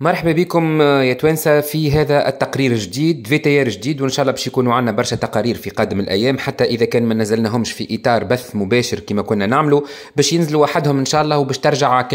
مرحبا بكم آه، يا توانسة في هذا التقرير الجديد فيتيار جديد وإن شاء الله باش يكونوا عندنا برشا تقارير في قادم الأيام حتى إذا كان ما نزلناهمش في إطار بث مباشر كما كنا نعملوا باش ينزلوا وحدهم إن شاء الله وباش ترجع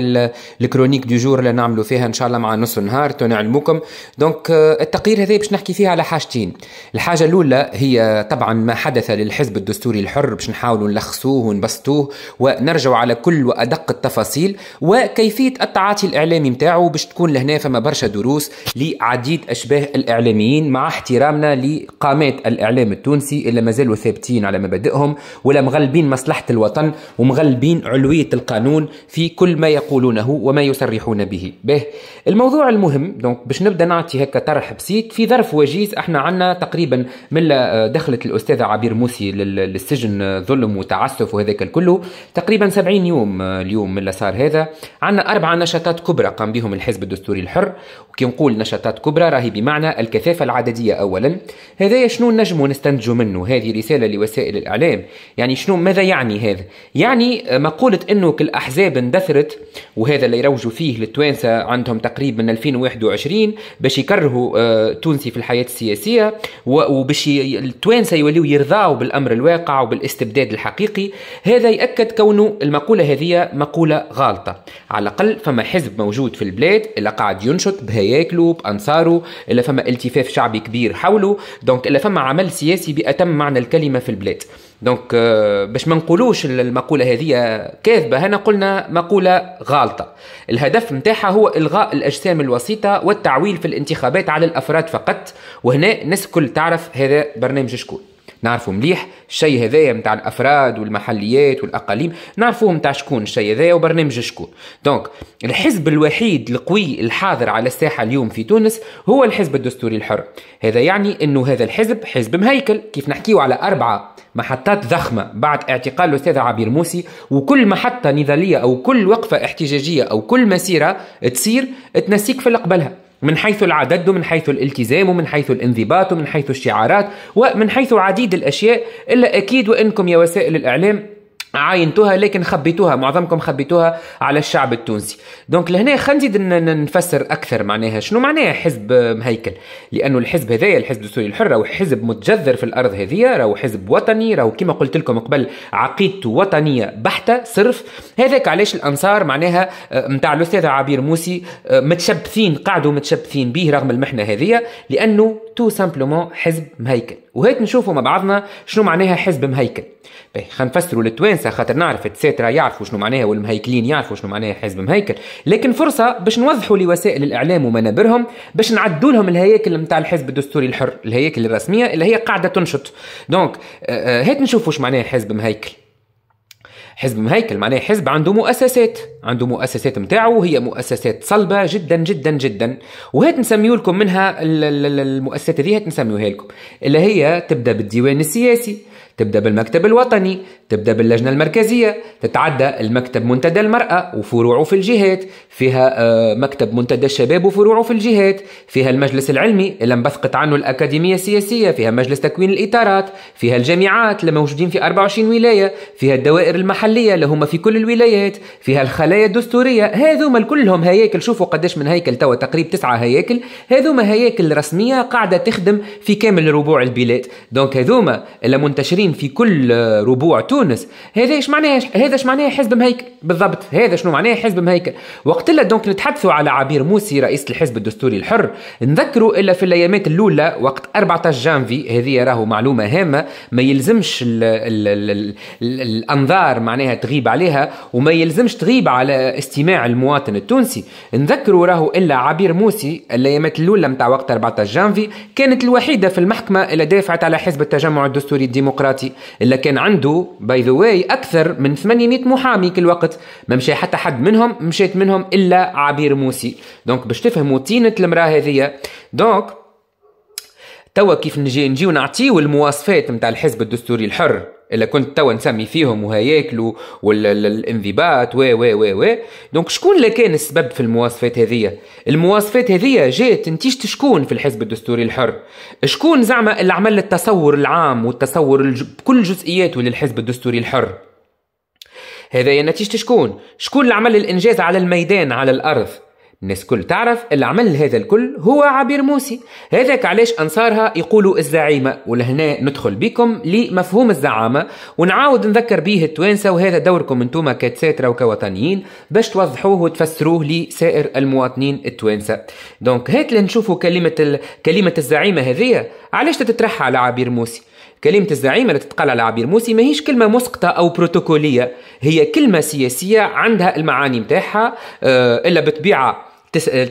الكرونيك دي جور اللي نعملوا فيها إن شاء الله مع نص النهار تنعلموكم دونك آه، التقرير هذا باش نحكي فيه على حاجتين الحاجة الأولى هي طبعا ما حدث للحزب الدستوري الحر باش نحاولوا نلخصوه ونبسطوه ونرجعوا على كل وأدق التفاصيل وكيفية التعاطي الإعلامي نتاعو باش تكون لهنا فما ثم برشا دروس لعديد أشباه الإعلاميين مع احترامنا لقامات الإعلام التونسي اللي مازالوا ثابتين على مبادئهم ولا مغلبين مصلحة الوطن ومغلبين علوية القانون في كل ما يقولونه وما يصرحون به به الموضوع المهم دونك باش نبدا نعطي هكا طرح بسيط في ظرف وجيز احنا عندنا تقريبا من آه، دخلت الأستاذة عبير موسي للسجن آه، ظلم وتعسف وهذاك الكل تقريبا 70 يوم آه، اليوم من اللي صار هذا عندنا اربع نشاطات كبرى قام بهم الحزب الدستوري الحر الاكبر وكي نقول نشاطات كبرى راهي بمعنى الكثافة العددية أولا هذا شنو نجم نستنتج منه هذه رسالة لوسائل الإعلام يعني شنو ماذا يعني هذا يعني مقولة أنه الاحزاب اندثرت وهذا اللي يروجوا فيه للتوانسة عندهم تقريبا من 2021 باش يكرهوا آه، تونسي في الحياة السياسية وباش التوانسة يوليو يرضاوا بالأمر الواقع وبالاستبداد الحقيقي هذا يأكد كونه المقولة هذه مقولة غالطة على الأقل فما حزب موجود في البلاد اللي قاعد ينشط بهياكله بانصاره الا فما التفاف شعبي كبير حوله دونك الا فما عمل سياسي باتم معنى الكلمه في البلاد دونك آه، باش ما نقولوش المقوله هذه كاذبه هنا قلنا مقوله غالطه الهدف نتاعها هو الغاء الاجسام الوسيطه والتعويل في الانتخابات على الافراد فقط وهنا الناس الكل تعرف هذا برنامج شكون نعرفوا مليح الشيء هذايا نتاع الافراد والمحليات والاقاليم نعرفوه نتاع شكون الشيء هذايا وبرنامج شكون دونك الحزب الوحيد القوي الحاضر على الساحه اليوم في تونس هو الحزب الدستوري الحر هذا يعني انه هذا الحزب حزب مهيكل كيف نحكيو على اربعه محطات ضخمه بعد اعتقال الاستاذ عبير موسي وكل محطه نضاليه او كل وقفه احتجاجيه او كل مسيره تصير تنسيك في اللي قبلها من حيث العدد ومن حيث الالتزام ومن حيث الانضباط ومن حيث الشعارات ومن حيث عديد الأشياء إلا أكيد وإنكم يا وسائل الإعلام عاينتوها لكن خبيتوها معظمكم خبيتوها على الشعب التونسي دونك لهنا خلينا نزيد نفسر اكثر معناها شنو معناها حزب مهيكل لانه الحزب هذايا الحزب السوري الحر راهو حزب متجذر في الارض هذيا راهو حزب وطني راهو كما قلت لكم قبل عقيدته وطنيه بحته صرف هذاك علاش الانصار معناها نتاع آه، الاستاذ عبير موسي آه، متشبثين قعدوا متشبثين به رغم المحنه هذيا لانه تو سامبلومون حزب مهيكل وهيك نشوفوا مع بعضنا شنو معناها حزب مهيكل باهي نفسروا للتوانسه خاطر نعرف التساترة يعرفوا شنو معناها والمهيكلين يعرفوا شنو معناها حزب مهيكل لكن فرصه باش نوضحوا لوسائل الاعلام ومنابرهم باش نعدوا لهم الهياكل نتاع الحزب الدستوري الحر الهياكل الرسميه اللي هي قاعده تنشط دونك هات آه، آه، نشوفوا شنو معناها حزب مهيكل حزب مهيكل معناه حزب عنده مؤسسات عنده مؤسسات متاعه وهي مؤسسات صلبة جدا جدا جدا وهات نسميو لكم منها المؤسسات هذه هات نسميوها لكم اللي هي تبدأ بالديوان السياسي تبدأ بالمكتب الوطني تبدأ باللجنة المركزية تتعدى المكتب منتدى المرأة وفروعه في الجهات فيها آه، مكتب منتدى الشباب وفروعه في الجهات فيها المجلس العلمي اللي انبثقت عنه الأكاديمية السياسية فيها مجلس تكوين الإطارات فيها الجامعات اللي موجودين في 24 ولاية فيها الدوائر المحلية اللي هما في كل الولايات فيها الخلايا الدستورية هذوما كلهم هياكل شوفوا قداش من هيكل توا تقريب تسعة هياكل هذوما هياكل رسمية قاعدة تخدم في كامل ربوع البلاد دونك هذوما اللي منتشرين في كل آه، ربوع تونس تونس هذا ايش معناه هذا ايش معناه حزب مهيكل بالضبط هذا شنو معناه حزب مهيكل وقت اللي دونك نتحدثوا على عبير موسي رئيس الحزب الدستوري الحر نذكروا الا في الايامات الاولى وقت 14 جانفي هذه راهو معلومه هامه ما يلزمش الـ الـ الـ الـ الـ الانظار معناها تغيب عليها وما يلزمش تغيب على استماع المواطن التونسي نذكروا راهو الا عبير موسي الايامات الاولى نتاع وقت 14 جانفي كانت الوحيده في المحكمه اللي دافعت على حزب التجمع الدستوري الديمقراطي اللي كان عنده باي ذا واي اكثر من 800 محامي كل وقت ما مشى حتى حد منهم مشيت منهم الا عبير موسي دونك باش تفهموا تينه المراه هذيا دونك توا كيف نجي نجي نعطيو المواصفات نتاع الحزب الدستوري الحر الا كنت توا نسمي فيهم وهياكلوا والانضباط و و و و دونك شكون اللي كان السبب في المواصفات هذه المواصفات هذه جات نتيجة شكون في الحزب الدستوري الحر شكون زعما اللي عمل التصور العام والتصور بكل جزئياته للحزب الدستوري الحر هذا هي نتيجة شكون شكون اللي عمل الإنجاز على الميدان على الأرض الناس كل تعرف اللي عمل هذا الكل هو عبير موسي هذاك علاش أنصارها يقولوا الزعيمة ولهنا ندخل بكم لمفهوم الزعامة ونعاود نذكر به التوانسة وهذا دوركم انتوما كتساترة وكوطنيين باش توضحوه وتفسروه لسائر المواطنين التوانسة دونك هات لنشوفوا كلمة ال... كلمة الزعيمة هذه علاش تترحى على عبير موسي كلمة الزعيمة اللي تتقال على عبير موسي ماهيش كلمة مسقطة أو بروتوكولية هي كلمة سياسية عندها المعاني متاعها آه، إلا بطبيعة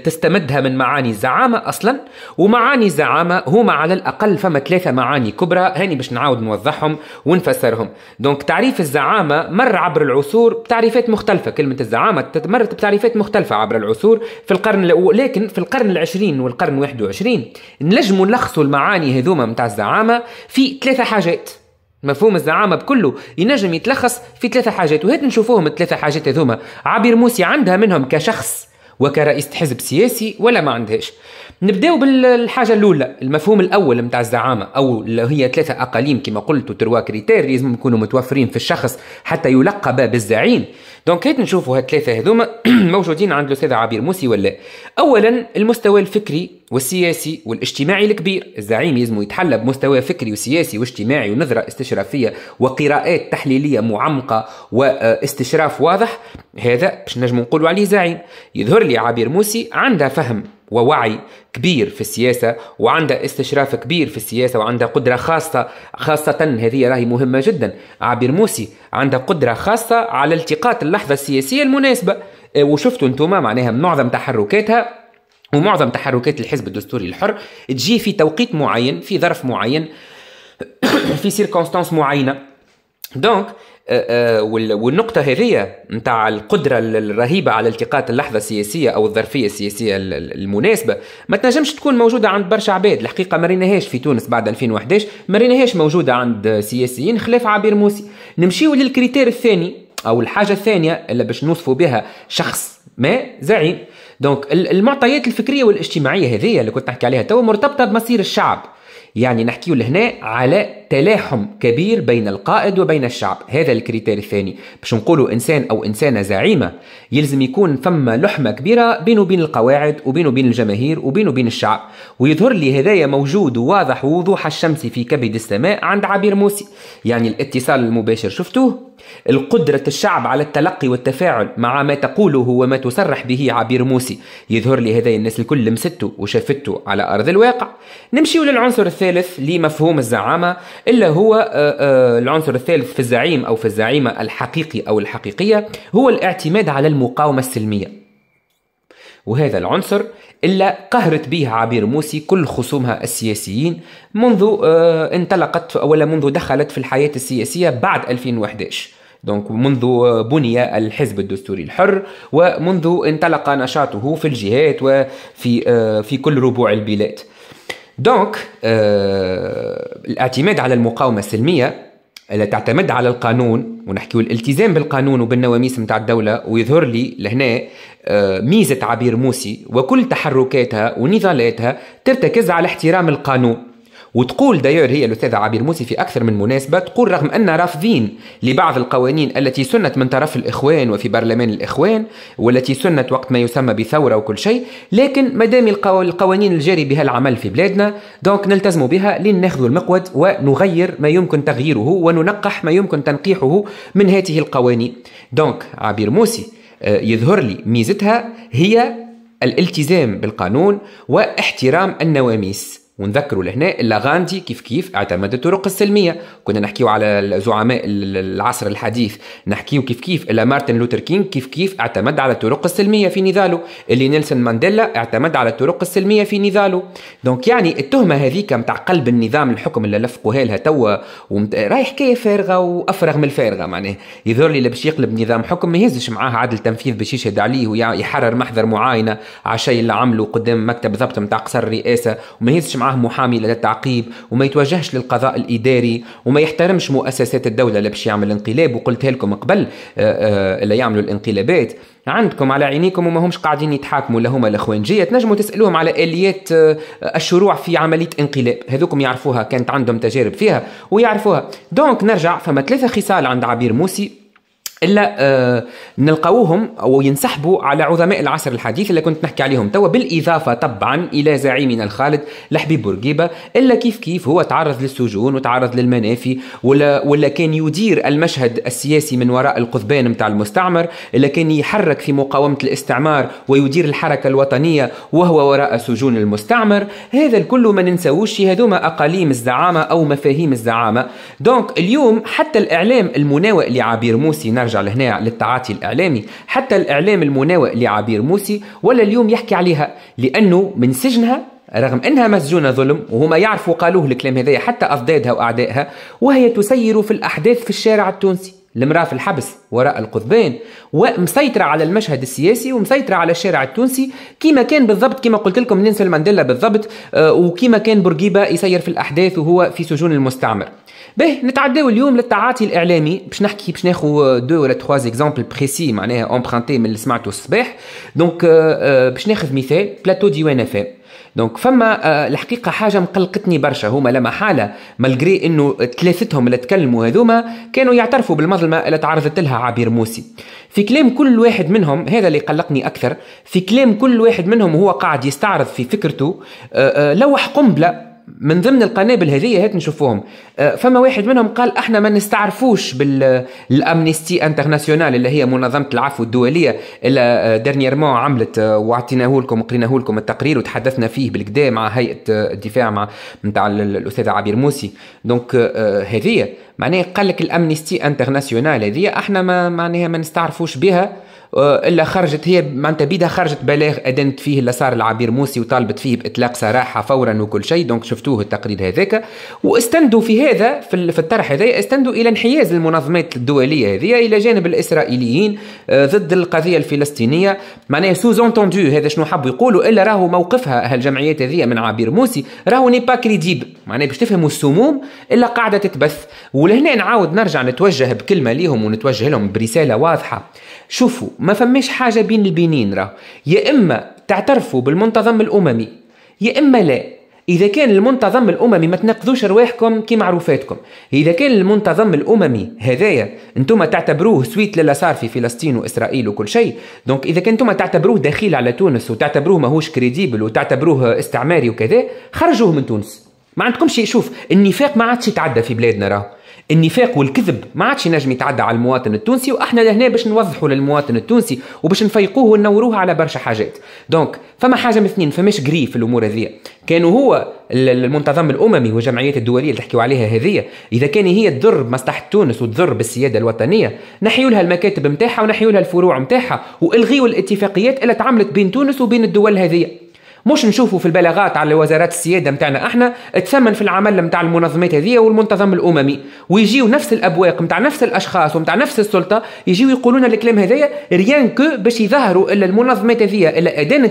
تستمدها من معاني الزعامة أصلا ومعاني الزعامة هما على الأقل فما ثلاثة معاني كبرى هاني باش نعاود نوضحهم ونفسرهم دونك تعريف الزعامة مر عبر العصور بتعريفات مختلفة كلمة الزعامة مرت بتعريفات مختلفة عبر العصور في القرن لكن في القرن العشرين والقرن 21 نجموا نلخصوا المعاني هذوما متاع الزعامة في ثلاثة حاجات مفهوم الزعامه بكله ينجم يتلخص في ثلاثه حاجات وهات نشوفوهم الثلاثه حاجات هذوما عبير موسي عندها منهم كشخص وكرئيسة حزب سياسي ولا ما عندهاش نبداو بالحاجة الأولى المفهوم الأول متاع الزعامة أو اللي هي ثلاثة أقاليم كما قلت تروا كريتير لازم يكونوا متوفرين في الشخص حتى يلقب بالزعيم دونك هات نشوفوا هالثلاثه هذوما موجودين عند الاستاذ عبير موسي ولا لا اولا المستوى الفكري والسياسي والاجتماعي الكبير الزعيم يلزم يتحلى بمستوى فكري وسياسي واجتماعي ونظرة استشرافية وقراءات تحليلية معمقة واستشراف واضح هذا باش نجم نقولوا عليه زعيم يظهر لي عبير موسي عندها فهم ووعي كبير في السياسة وعندها استشراف كبير في السياسة وعندها قدرة خاصة خاصة هذه راهي مهمة جدا عبير موسي عندها قدرة خاصة على التقاط اللحظة السياسية المناسبة آه، وشفتوا انتم معناها معظم تحركاتها ومعظم تحركات الحزب الدستوري الحر تجي في توقيت معين في ظرف معين في سيركونستانس معينه دونك أه، أه، والنقطة هذه نتاع القدرة الرهيبة على التقاط اللحظة السياسية أو الظرفية السياسية المناسبة ما تنجمش تكون موجودة عند برشا عباد الحقيقة ما ريناهاش في تونس بعد 2011 ما ريناهاش موجودة عند سياسيين خلاف عبير موسي نمشيو للكريتير الثاني أو الحاجة الثانية اللي باش نوصفوا بها شخص ما زعيم دونك المعطيات الفكرية والاجتماعية هذه اللي كنت نحكي عليها تو مرتبطة بمصير الشعب يعني نحكي لهنا على تلاحم كبير بين القائد وبين الشعب هذا الكريتير الثاني باش نقولوا انسان او انسانه زعيمه يلزم يكون فما لحمه كبيره بينه وبين القواعد وبينه وبين الجماهير وبينه وبين الشعب ويظهر لي هذايا موجود وواضح ووضوح الشمس في كبد السماء عند عبير موسي يعني الاتصال المباشر شفتوه القدرة الشعب على التلقي والتفاعل مع ما تقوله وما تصرح به عبير موسي يظهر لي هذا الناس الكل لمسته وشافته على أرض الواقع نمشيو للعنصر الثالث لمفهوم الزعامة إلا هو آه، آه، العنصر الثالث في الزعيم أو في الزعيمة الحقيقي أو الحقيقية هو الاعتماد على المقاومة السلمية وهذا العنصر إلا قهرت به عبير موسي كل خصومها السياسيين منذ آه، انطلقت ولا منذ دخلت في الحياة السياسية بعد 2011 دونك منذ آه، بني الحزب الدستوري الحر ومنذ انطلق نشاطه في الجهات وفي آه، في كل ربوع البلاد دونك الاعتماد على المقاومه السلميه اللي تعتمد على القانون ونحكيو الالتزام بالقانون وبالنواميس نتاع الدولة ويظهر لي لهنا آه، ميزة عبير موسي وكل تحركاتها ونضالاتها ترتكز على احترام القانون وتقول دايور هي الأستاذة عبير موسي في أكثر من مناسبة تقول رغم أن رافضين لبعض القوانين التي سنت من طرف الإخوان وفي برلمان الإخوان والتي سنت وقت ما يسمى بثورة وكل شيء لكن مدام القوانين الجاري بها العمل في بلادنا دونك نلتزم بها لناخذ المقود ونغير ما يمكن تغييره وننقح ما يمكن تنقيحه من هذه القوانين دونك عبير موسي آه، يظهر لي ميزتها هي الالتزام بالقانون واحترام النواميس ونذكروا لهنا لاغاندي كيف كيف اعتمد الطرق السلميه كنا نحكيو على زعماء العصر الحديث نحكيو كيف كيف الا مارتن لوثر كينغ كيف كيف اعتمد على الطرق السلميه في نضاله اللي نيلسون مانديلا اعتمد على الطرق السلميه في نضاله دونك يعني التهمه هذيك متاع قلب النظام الحكم اللي لفقوها لها توا ومت... راي حكايه فارغه وافرغ من الفارغه معناه يظهر لي اللي باش يقلب نظام حكم ما يهزش معاه عدل تنفيذ باش يشهد عليه ويحرر محضر معاينه على الشيء اللي عمله قدام مكتب ضبط متاع قصر الرئاسه وما يهزش معاه معاه محامي للتعقيب وما يتوجهش للقضاء الاداري وما يحترمش مؤسسات الدوله اللي باش يعمل انقلاب وقلتها لكم قبل آه، آه، اللي يعملوا الانقلابات عندكم على عينيكم وما همش قاعدين يتحاكموا لا هما الاخوانجيه تنجموا تسالوهم على اليات آه، الشروع في عمليه انقلاب هذوكم يعرفوها كانت عندهم تجارب فيها ويعرفوها دونك نرجع فما ثلاثه خصال عند عبير موسي الا آه، نلقاوهم او ينسحبوا على عظماء العصر الحديث اللي كنت نحكي عليهم توا بالاضافه طبعا الى زعيمنا الخالد لحبيب بورقيبه الا كيف كيف هو تعرض للسجون وتعرض للمنافي ولا ولا كان يدير المشهد السياسي من وراء القضبان نتاع المستعمر الا كان يحرك في مقاومه الاستعمار ويدير الحركه الوطنيه وهو وراء سجون المستعمر هذا الكل ما ننساوش هذوما اقاليم الزعامه او مفاهيم الزعامه دونك اليوم حتى الاعلام المناوئ لعبير موسي نرجع نرجع لهنا للتعاطي الإعلامي حتى الإعلام المناوئ لعبير موسي ولا اليوم يحكي عليها لأنه من سجنها رغم انها مسجونه ظلم وهما يعرفوا قالوه الكلام هذايا حتى اضدادها واعدائها وهي تسير في الاحداث في الشارع التونسي المرأة في الحبس وراء القضبان ومسيطرة على المشهد السياسي ومسيطرة على الشارع التونسي كما كان بالضبط كما قلت لكم نيلسون مانديلا بالضبط آه، وكما كان بورقيبة يسير في الأحداث وهو في سجون المستعمر باهي نتعداو اليوم للتعاطي الاعلامي باش نحكي باش ناخذ دو ولا تخوا زيكزامبل بريسي معناها امبرانتي من اللي سمعته الصباح دونك آه، آه، باش ناخذ مثال بلاتو ديوان افام دونك فما آه، الحقيقه حاجه مقلقتني برشا هما لا محاله مالغري انه ثلاثتهم اللي تكلموا هذوما كانوا يعترفوا بالمظلمه اللي تعرضت لها عبير موسي في كلام كل واحد منهم هذا اللي قلقني اكثر في كلام كل واحد منهم هو قاعد يستعرض في فكرته آه، آه، لوح قنبله من ضمن القنابل هذه هات نشوفوهم أه، فما واحد منهم قال احنا ما نستعرفوش بالامنيستي انترناسيونال اللي هي منظمه العفو الدوليه اللي ديرنييرمون أه، عملت أه، واعطيناه لكم وقريناه لكم التقرير وتحدثنا فيه بالكدا مع هيئه الدفاع مع نتاع الاستاذ عبير موسي دونك هذه معناها قال لك الامنيستي انترناسيونال هذه احنا ما معناها ما نستعرفوش بها آه، الا خرجت هي معناتها بيدها خرجت بلاغ ادنت فيه اللي صار العبير موسي وطالبت فيه باطلاق سراحه فورا وكل شيء دونك شفتوه التقرير هذاك واستندوا في هذا في الطرح هذا استندوا الى انحياز المنظمات الدوليه هذه الى جانب الاسرائيليين آه، ضد القضيه الفلسطينيه معناها سوز اونتوندو هذا شنو حبوا يقولوا الا راهو موقفها هالجمعيات هذه من عبير موسي راهو ني با كريديبل معناها باش تفهموا السموم الا قاعده تتبث ولهنا نعاود نرجع نتوجه بكلمه ليهم ونتوجه لهم برساله واضحه شوفوا ما فماش حاجه بين البينين راه يا اما تعترفوا بالمنتظم الاممي يا اما لا اذا كان المنتظم الاممي ما تنقذوش رواحكم كي معروفاتكم اذا كان المنتظم الاممي هذايا انتم تعتبروه سويت للا صار في فلسطين واسرائيل وكل شيء دونك اذا كان انتم تعتبروه دخيل على تونس وتعتبروه ماهوش كريديبل وتعتبروه استعماري وكذا خرجوه من تونس ما عندكمش شوف النفاق ما عادش يتعدى في بلادنا راه النفاق والكذب ما عادش ينجم يتعدى على المواطن التونسي واحنا لهنا باش نوضحوا للمواطن التونسي وباش نفيقوه ونوروه على برشا حاجات دونك فما حاجه من اثنين فماش جري في الامور هذه كانوا هو المنتظم الاممي والجمعيات الدوليه اللي تحكيوا عليها هذه اذا كان هي تضر بمصلحه تونس وتضر بالسياده الوطنيه نحيوا لها المكاتب نتاعها ونحيوا لها الفروع نتاعها والغيوا الاتفاقيات اللي تعملت بين تونس وبين الدول هذه مش نشوفوا في البلاغات على وزارات السياده نتاعنا احنا تثمن في العمل نتاع المنظمات هذه والمنتظم الاممي ويجيو نفس الابواق نتاع نفس الاشخاص ونتاع نفس السلطه يجيو يقولوا لنا الكلام هذايا ريان كو باش يظهروا الا المنظمات هذه الا ادانه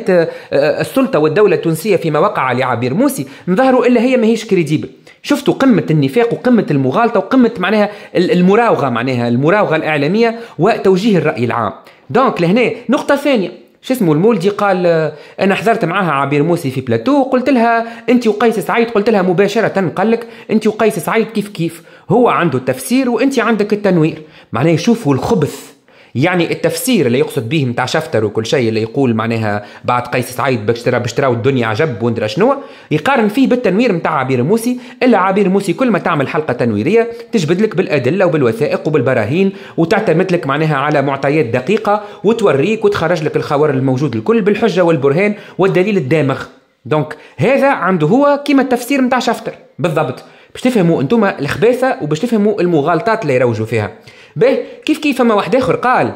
آه، السلطه والدوله التونسيه فيما وقع عبير موسي نظهروا الا هي ماهيش كريديبل شفتوا قمة النفاق وقمة المغالطة وقمة معناها المراوغة معناها المراوغة الإعلامية وتوجيه الرأي العام دونك لهنا نقطة ثانية شو اسمه المولدي قال آه، انا حضرت معاها عبير موسي في بلاتو قلت لها انت وقيس سعيد قلت لها مباشره قال لك انت وقيس سعيد كيف كيف هو عنده التفسير وانت عندك التنوير معناه يشوفوا الخبث يعني التفسير اللي يقصد به متاع شفتر وكل شيء اللي يقول معناها بعد قيس سعيد باش بشتراو الدنيا عجب وندرا شنو يقارن فيه بالتنوير متاع عبير موسي الا عبير موسي كل ما تعمل حلقه تنويريه تجبد لك بالادله وبالوثائق وبالبراهين وتعتمد لك معناها على معطيات دقيقه وتوريك وتخرج لك الخوار الموجود الكل بالحجه والبرهان والدليل الدامغ دونك هذا عنده هو كيما التفسير متاع شفتر بالضبط باش تفهموا انتم الخباثه وباش تفهموا المغالطات اللي يروجوا فيها به كيف كيف فما واحد اخر قال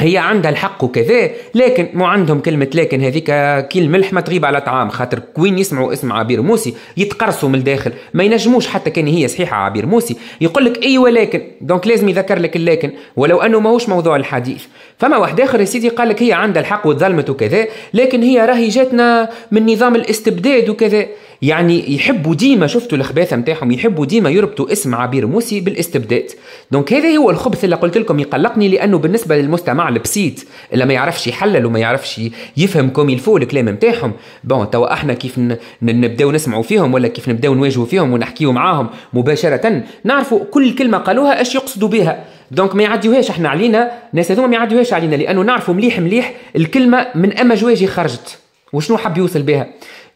هي عندها الحق وكذا لكن مو عندهم كلمة لكن هذيك كي الملح ما تغيب على طعام خاطر كوين يسمعوا اسم عبير موسي يتقرصوا من الداخل ما ينجموش حتى كان هي صحيحة عبير موسي يقول لك اي أيوة ولكن دونك لازم يذكر لك اللكن ولو انه ماهوش موضوع الحديث فما واحد اخر يا سيدي قال لك هي عندها الحق وتظلمت وكذا لكن هي راهي جاتنا من نظام الاستبداد وكذا يعني يحبوا ديما شفتوا الخباثه نتاعهم يحبوا ديما يربطوا اسم عبير موسي بالاستبداد دونك هذا هو الخبث اللي قلت لكم يقلقني لانه بالنسبه للمستمع البسيط اللي ما يعرفش يحلل وما يعرفش يفهم كوم الفو الكلام نتاعهم بون توا احنا كيف نبداو نسمعوا فيهم ولا كيف نبداو نواجهوا فيهم ونحكيو معاهم مباشره نعرفوا كل كلمه قالوها اش يقصدوا بها دونك ما يعديوهاش احنا علينا الناس هذوما ما يعديوهاش علينا لانه نعرفوا مليح مليح الكلمه من اما جواجي خرجت وشنو حب يوصل بها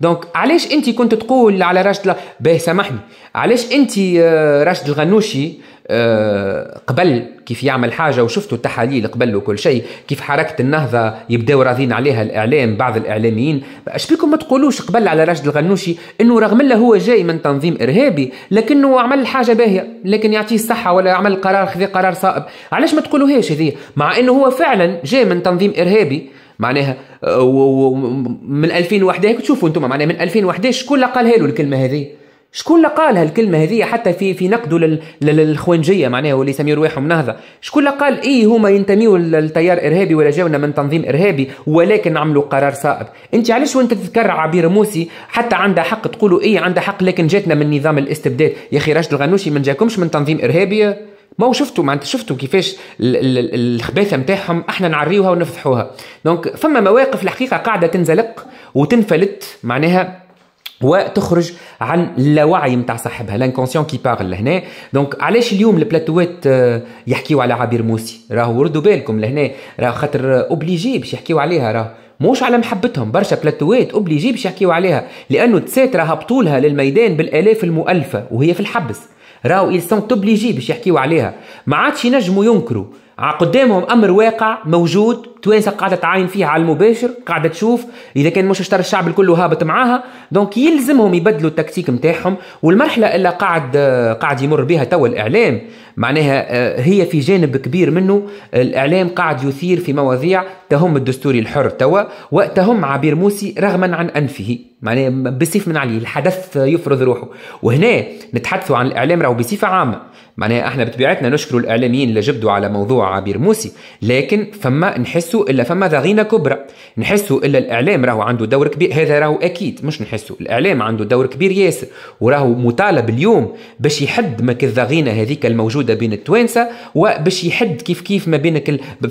دونك علاش انت كنت تقول على راشد باه سامحني علاش انت آه، راشد الغنوشي آه، قبل كيف يعمل حاجه وشفتوا التحاليل قبل وكل شيء كيف حركه النهضه يبداو راضين عليها الاعلام بعض الاعلاميين اش بيكم ما تقولوش قبل على راشد الغنوشي انه رغم الا هو جاي من تنظيم ارهابي لكنه عمل حاجه باهيه لكن يعطيه الصحه ولا عمل قرار خذي قرار صائب علاش ما تقولوهاش هذه مع انه هو فعلا جاي من تنظيم ارهابي معناها آه، ومن 2011 تشوفوا انتم معناها من 2011 شكون اللي قالها له الكلمه هذه شكون اللي قالها الكلمه هذه حتى في في نقده للخوانجيه معناها واللي يسميوا رواحهم نهضه شكون اللي قال اي هما ينتميوا للتيار ارهابي ولا جاونا من تنظيم ارهابي ولكن عملوا قرار صائب انت علاش وانت تذكر عبير موسي حتى عندها حق تقولوا اي عندها حق لكن جاتنا من نظام الاستبداد يا اخي راشد الغنوشي ما جاكمش من تنظيم ارهابي ما هو شفتوا معناتها شفتوا كيفاش الخباثه نتاعهم احنا نعريوها ونفضحوها دونك فما مواقف الحقيقه قاعده تنزلق وتنفلت معناها وتخرج عن اللاوعي نتاع صاحبها لانكونسيون كي باغل لهنا دونك علاش اليوم البلاتوات آه، يحكيوا على عبير موسي راهو ردوا بالكم لهنا راهو خاطر اوبليجي باش يحكيوا عليها راهو موش على محبتهم برشا بلاتوات اوبليجي باش يحكيوا عليها لانه تسات راها بطولها للميدان بالالاف المؤلفه وهي في الحبس راهو ايل سون توبليجي باش يحكيو عليها ما عادش ينجموا ينكروا قدامهم امر واقع موجود التوانسه قاعده تعاين فيها على المباشر قاعده تشوف اذا كان مش اشترى الشعب الكل هابط معاها دونك يلزمهم يبدلوا التكتيك نتاعهم والمرحله اللي قاعد قاعد يمر بها توا الاعلام معناها آه، هي في جانب كبير منه الاعلام قاعد يثير في مواضيع تهم الدستوري الحر توا وتهم عبير موسي رغما عن انفه معناها بسيف من عليه الحدث يفرض روحه وهنا نتحدثوا عن الاعلام راهو بصفه عامه معناها احنا بطبيعتنا نشكروا الاعلاميين اللي جبدوا على موضوع عبير موسي لكن فما نحس نحسوا الا فما ضغينه كبرى نحسوا الا الاعلام راهو عنده دور كبير هذا راهو اكيد مش نحسوا الاعلام عنده دور كبير ياسر وراهو مطالب اليوم باش يحد ما الضغينه هذيك الموجوده بين التوانسه وباش يحد كيف كيف ما بين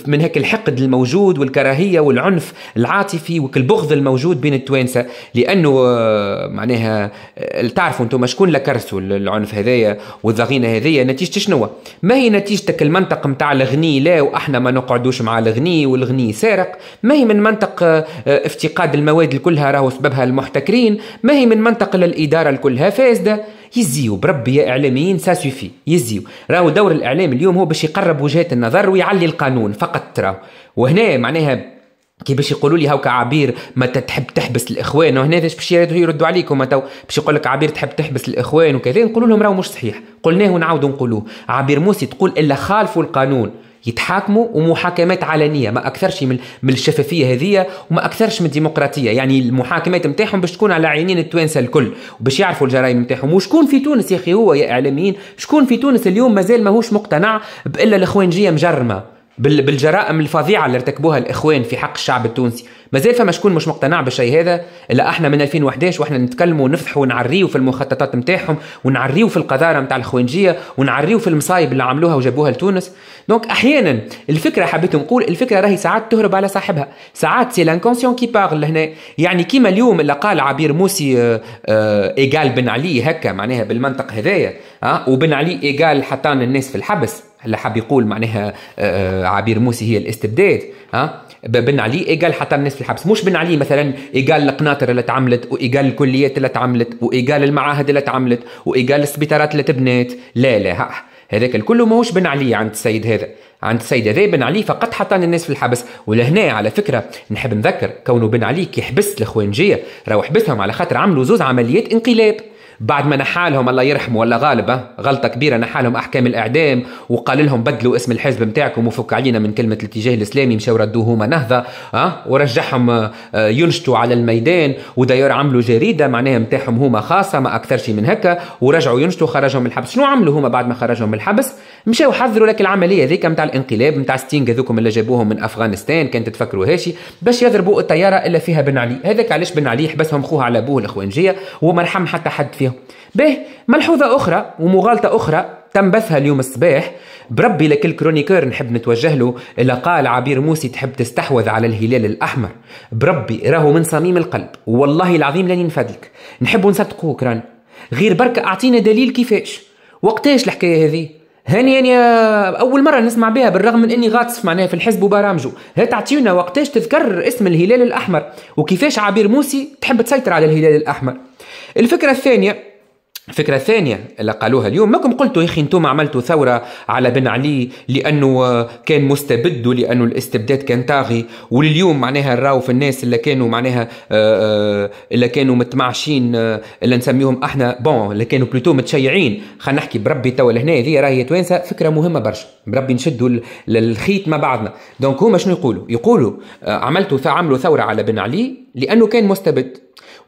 من هيك الحقد الموجود والكراهيه والعنف العاطفي والبغض الموجود بين التوانسه لانه آه، معناها آه، تعرفوا انتم شكون لكرسوا العنف هذايا والضغينه هذيا نتيجه شنو ما هي نتيجتك المنطق نتاع الغني لا واحنا ما نقعدوش مع الغني والغني غني سارق ما هي من منطق آه، افتقاد المواد الكلها راهو سببها المحتكرين ما هي من منطق للإدارة الكلها فاسدة يزيو بربي يا اعلاميين ساسوفي يزيو راهو دور الاعلام اليوم هو باش يقرب وجهات النظر ويعلي القانون فقط تراه وهنا معناها كي باش يقولوا لي هاوك عبير ما تحب تحبس الاخوان وهنا باش يردوا عليكم تو باش يقول لك عبير تحب تحبس الاخوان وكذا نقول لهم راهو مش صحيح قلناه ونعاودوا نقولوه عبير موسي تقول الا خالفوا القانون يتحاكموا ومحاكمات علنيه ما اكثرش من الشفافيه هذه وما اكثرش من الديمقراطيه يعني المحاكمات نتاعهم باش تكون على عينين التوانسه الكل وباش يعرفوا الجرائم نتاعهم وشكون في تونس يا اخي هو يا اعلاميين شكون في تونس اليوم مازال ماهوش مقتنع بالا الخوانجيه مجرمه بالجرائم الفظيعه اللي ارتكبوها الاخوان في حق الشعب التونسي مازال فما شكون مش مقتنع بالشيء هذا الا احنا من 2011 واحنا نتكلموا ونفتحوا ونعريوا في المخططات نتاعهم ونعريوا في القذاره نتاع الخوانجيه ونعريوا في المصايب اللي عملوها وجابوها لتونس دونك احيانا الفكره حبيت نقول الفكره راهي ساعات تهرب على صاحبها ساعات سي لانكونسيون كي بارل هنا يعني كيما اليوم اللي قال عبير موسي آه، آه، ايغال بن علي هكا معناها بالمنطق هذايا اه وبن علي ايغال حطان الناس في الحبس هلا حاب يقول معناها آه، آه، عبير موسي هي الاستبداد ها بن علي ايجال حتى الناس في الحبس مش بن علي مثلا ايجال القناطر اللي تعملت وايجال الكليات اللي تعملت وايجال المعاهد اللي تعملت وايجال السبيطارات اللي تبنات لا لا هذاك الكل ماهوش بن علي عند السيد هذا عند السيد هذا بن علي فقط حطان الناس في الحبس ولهنا على فكره نحب نذكر كونه بن علي كي حبس الخوانجيه راهو حبسهم على خاطر عملوا زوز عمليات انقلاب بعد ما نحالهم الله يرحمه ولا غالبة غلطة كبيرة نحالهم أحكام الإعدام وقال لهم بدلوا اسم الحزب نتاعكم وفك علينا من كلمة الاتجاه الإسلامي مشاو ردوه هما نهضة أه؟ ورجعهم ينشطوا على الميدان وداير عملوا جريدة معناها نتاعهم هما خاصة ما أكثرش من هكا ورجعوا ينشطوا خرجهم من الحبس شنو عملوا هما بعد ما خرجهم من الحبس مشاو حذروا لك العملية ذيك نتاع الانقلاب نتاع ستينغ هذوكم اللي جابوهم من أفغانستان كانت تفكروا هاشي باش يضربوا الطيارة اللي فيها بن علي هذاك علاش بن علي حبسهم خوها على أبوه الإخوانجية وما رحم حتى حد فيهم الرئيسية به ملحوظة أخرى ومغالطة أخرى تم بثها اليوم الصباح بربي لكل كرونيكور نحب نتوجه له إلا قال عبير موسي تحب تستحوذ على الهلال الأحمر بربي راهو من صميم القلب والله العظيم لاني نفدلك نحب نصدقوك كران غير برك أعطينا دليل كيفاش وقتاش الحكاية هذه هاني يعني اول مره نسمع بها بالرغم من اني غاطس معناها في الحزب وبرامجه هات تعطينا وقتاش تذكر اسم الهلال الاحمر وكيفاش عبير موسي تحب تسيطر على الهلال الاحمر الفكره الثانيه فكره ثانيه اللي قالوها اليوم ماكم قلتوا يا اخي انتم عملتوا ثوره على بن علي لانه كان مستبد ولانه الاستبداد كان طاغي ولليوم معناها راو في الناس اللي كانوا معناها آه، آه، اللي كانوا متمعشين آه، اللي نسميهم احنا بون اللي كانوا بلوتو متشيعين خلينا نحكي بربي توا لهنا هذه راهي توانسه فكره مهمه برشا بربي نشدوا الخيط مع بعضنا دونك هما شنو يقولوا يقولوا عملتوا عملوا ثوره على بن علي لانه كان مستبد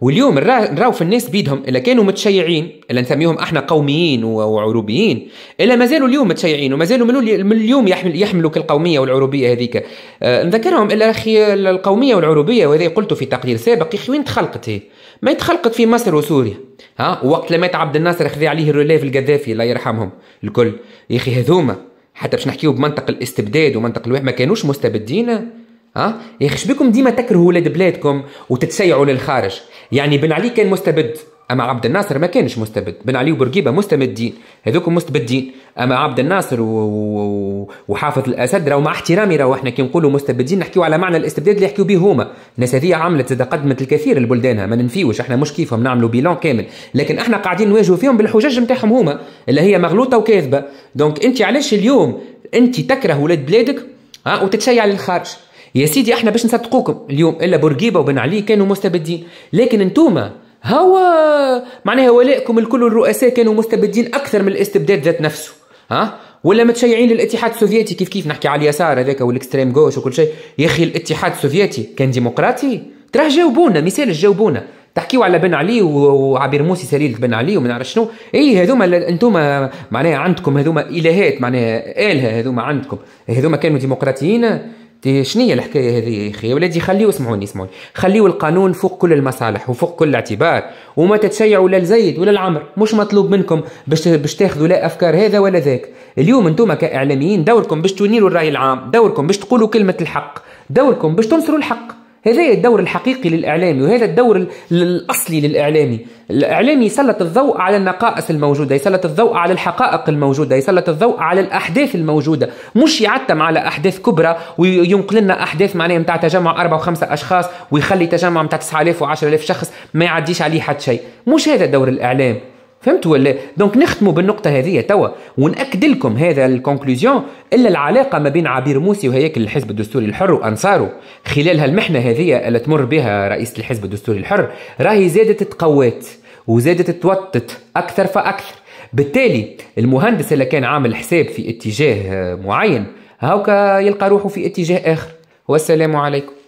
واليوم نراو في الناس بيدهم الا كانوا متشيعين الا نسميهم احنا قوميين وعروبيين الا مازالوا اليوم متشيعين ومازالوا من اليوم يحمل يحملوا القوميه والعروبيه هذيك أه نذكرهم الا اخي القوميه والعروبيه وهذا قلته في تقرير سابق يا اخي وين تخلقت هي ما تخلقت في مصر وسوريا ها وقت لما عبد الناصر اخذ عليه الرولاف القذافي الله يرحمهم الكل يا اخي هذوما حتى باش نحكيو بمنطق الاستبداد ومنطق الوحي ما كانوش مستبدين ها أه؟ يا اخي بكم ديما تكرهوا ولاد بلادكم وتتشيعوا للخارج يعني بن علي كان مستبد اما عبد الناصر ما كانش مستبد بن علي وبرقيبه مستمدين هذوك مستبدين اما عبد الناصر و... و... وحافظ الاسد راهو مع احترامي راهو احنا كي نقولوا مستبدين نحكيو على معنى الاستبداد اللي يحكيو به هما الناس هذه عملت زاد قدمت الكثير لبلدانها ما ننفيوش احنا مش كيفهم نعملوا بيلون كامل لكن احنا قاعدين نواجهوا فيهم بالحجج نتاعهم هما اللي هي مغلوطه وكاذبه دونك انت علاش اليوم انت تكره ولاد بلادك ها وتتشيع للخارج يا سيدي احنا باش نصدقوكم اليوم الا بورقيبه وبن علي كانوا مستبدين لكن انتوما هوا معناها ولائكم الكل الرؤساء كانوا مستبدين اكثر من الاستبداد ذات نفسه ها ولا متشيعين للاتحاد السوفيتي كيف كيف نحكي على اليسار هذاك والاكستريم جوش وكل شيء يا اخي الاتحاد السوفيتي كان ديمقراطي تراه جاوبونا مثال جاوبونا تحكيوا على بن علي وعبير موسي سليلة بن علي وما نعرف شنو اي هذوما انتوما معناها عندكم هذوما الهات معناها الهه هذوما عندكم هذوما كانوا ديمقراطيين تي شنو هي الحكايه هذه يا اخي ولادي خليو اسمعوني اسمعوني خليو القانون فوق كل المصالح وفوق كل الاعتبار وما تتشيعوا لا لزيد ولا العمر مش مطلوب منكم باش باش تاخذوا لا افكار هذا ولا ذاك اليوم انتوما كاعلاميين دوركم باش تنيروا الراي العام دوركم باش تقولوا كلمه الحق دوركم باش تنصروا الحق هذا الدور الحقيقي للإعلامي وهذا الدور الأصلي للإعلامي الإعلامي يسلط الضوء على النقائص الموجودة يسلط الضوء على الحقائق الموجودة يسلط الضوء على الأحداث الموجودة مش يعتم على أحداث كبرى وينقل لنا أحداث معناها نتاع تجمع أربعة وخمسة أشخاص ويخلي تجمع نتاع 9000 و10000 شخص ما يعديش عليه حد شيء مش هذا دور الإعلام فهمت ولا دونك نختموا بالنقطه هذه توا وناكد لكم هذا الكونكلوزيون الا العلاقه ما بين عبير موسي وهياكل الحزب الدستوري الحر وانصاره خلال هالمحنه هذه اللي تمر بها رئيس الحزب الدستوري الحر راهي زادت تقوات وزادت توتت اكثر فاكثر بالتالي المهندس اللي كان عامل حساب في اتجاه معين هاوكا يلقى روحه في اتجاه اخر والسلام عليكم